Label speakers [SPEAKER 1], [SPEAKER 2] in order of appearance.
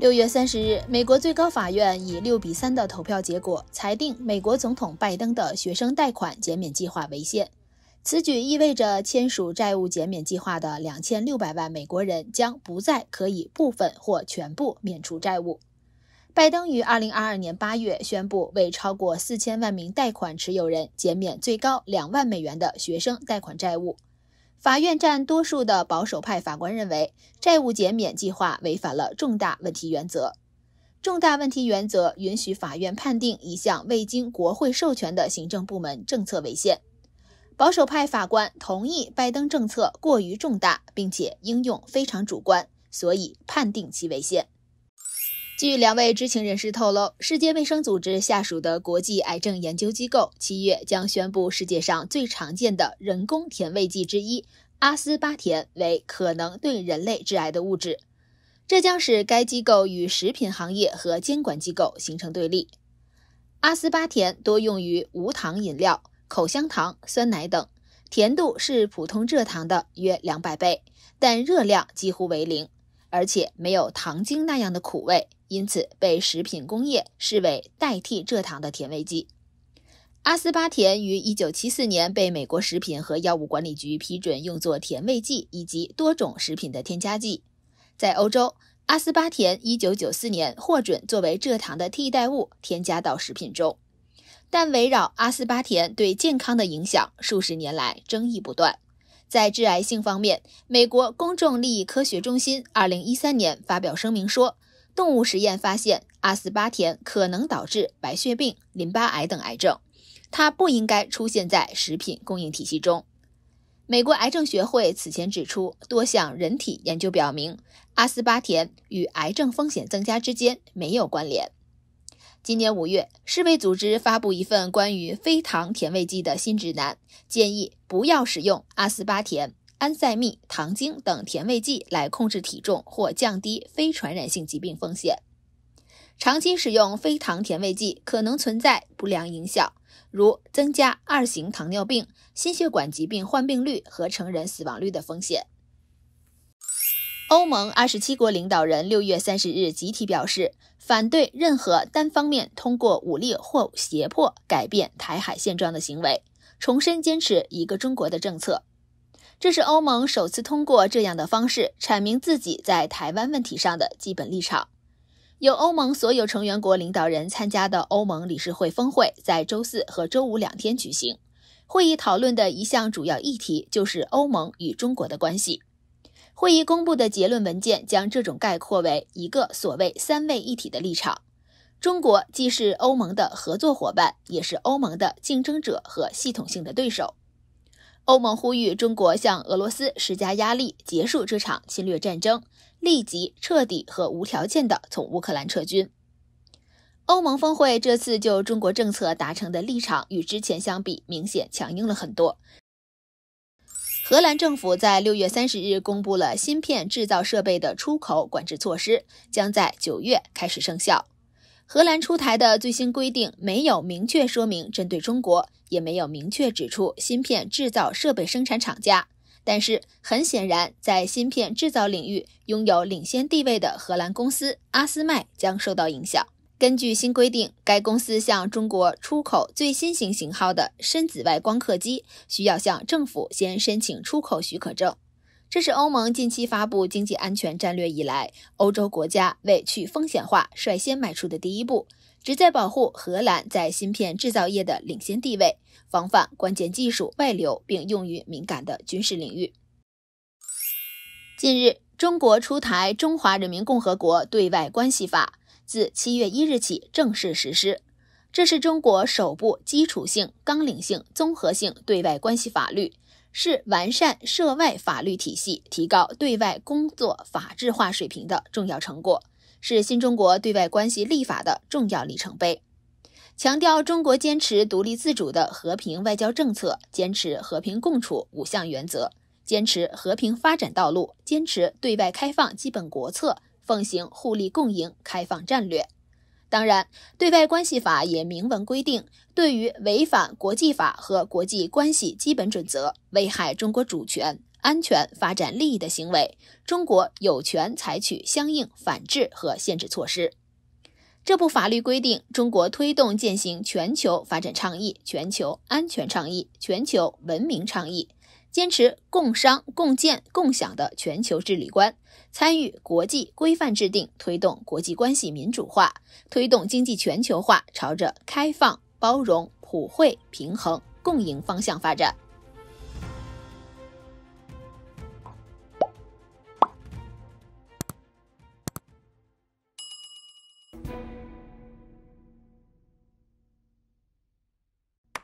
[SPEAKER 1] 六月三十日，美国最高法院以六比三的投票结果裁定美国总统拜登的学生贷款减免计划违宪。此举意味着签署债务减免计划的两千六百万美国人将不再可以部分或全部免除债务。拜登于二零二二年八月宣布，为超过四千万名贷款持有人减免最高两万美元的学生贷款债务。法院占多数的保守派法官认为，债务减免计划违反了重大问题原则。重大问题原则允许法院判定一项未经国会授权的行政部门政策违宪。保守派法官同意拜登政策过于重大，并且应用非常主观，所以判定其违宪。据两位知情人士透露，世界卫生组织下属的国际癌症研究机构七月将宣布，世界上最常见的人工甜味剂之一阿斯巴甜为可能对人类致癌的物质。这将使该机构与食品行业和监管机构形成对立。阿斯巴甜多用于无糖饮料、口香糖、酸奶等，甜度是普通蔗糖的约两百倍，但热量几乎为零。而且没有糖精那样的苦味，因此被食品工业视为代替蔗糖的甜味剂。阿斯巴甜于1974年被美国食品和药物管理局批准用作甜味剂以及多种食品的添加剂。在欧洲，阿斯巴甜1994年获准作为蔗糖的替代物添加到食品中。但围绕阿斯巴甜对健康的影响，数十年来争议不断。在致癌性方面，美国公众利益科学中心二零一三年发表声明说，动物实验发现阿斯巴甜可能导致白血病、淋巴癌等癌症，它不应该出现在食品供应体系中。美国癌症学会此前指出，多项人体研究表明，阿斯巴甜与癌症风险增加之间没有关联。今年五月，世卫组织发布一份关于非糖甜味剂的新指南，建议不要使用阿斯巴甜、安赛蜜、糖精等甜味剂来控制体重或降低非传染性疾病风险。长期使用非糖甜味剂可能存在不良影响，如增加二型糖尿病、心血管疾病患病率和成人死亡率的风险。欧盟二十七国领导人六月三十日集体表示，反对任何单方面通过武力或胁迫改变台海现状的行为，重申坚持一个中国的政策。这是欧盟首次通过这样的方式阐明自己在台湾问题上的基本立场。有欧盟所有成员国领导人参加的欧盟理事会峰会在周四和周五两天举行，会议讨论的一项主要议题就是欧盟与中国的关系。会议公布的结论文件将这种概括为一个所谓“三位一体”的立场：中国既是欧盟的合作伙伴，也是欧盟的竞争者和系统性的对手。欧盟呼吁中国向俄罗斯施加压力，结束这场侵略战争，立即彻底和无条件地从乌克兰撤军。欧盟峰会这次就中国政策达成的立场与之前相比，明显强硬了很多。荷兰政府在六月三十日公布了芯片制造设备的出口管制措施，将在九月开始生效。荷兰出台的最新规定没有明确说明针对中国，也没有明确指出芯片制造设备生产厂家。但是，很显然，在芯片制造领域拥有领先地位的荷兰公司阿斯麦将受到影响。根据新规定，该公司向中国出口最新型型号的深紫外光刻机，需要向政府先申请出口许可证。这是欧盟近期发布经济安全战略以来，欧洲国家为去风险化率先迈出的第一步，旨在保护荷兰在芯片制造业的领先地位，防范关键技术外流并用于敏感的军事领域。近日，中国出台《中华人民共和国对外关系法》。自七月一日起正式实施，这是中国首部基础性、纲领性、综合性对外关系法律，是完善涉外法律体系、提高对外工作法治化水平的重要成果，是新中国对外关系立法的重要里程碑。强调中国坚持独立自主的和平外交政策，坚持和平共处五项原则，坚持和平发展道路，坚持对外开放基本国策。奉行互利共赢开放战略，当然，对外关系法也明文规定，对于违反国际法和国际关系基本准则、危害中国主权、安全、发展利益的行为，中国有权采取相应反制和限制措施。这部法律规定，中国推动践行全球发展倡议、全球安全倡议、全球文明倡议。坚持共商共建共享的全球治理观，参与国际规范制定，推动国际关系民主化，推动经济全球化朝着开放、包容、普惠、平衡、共赢方向发展。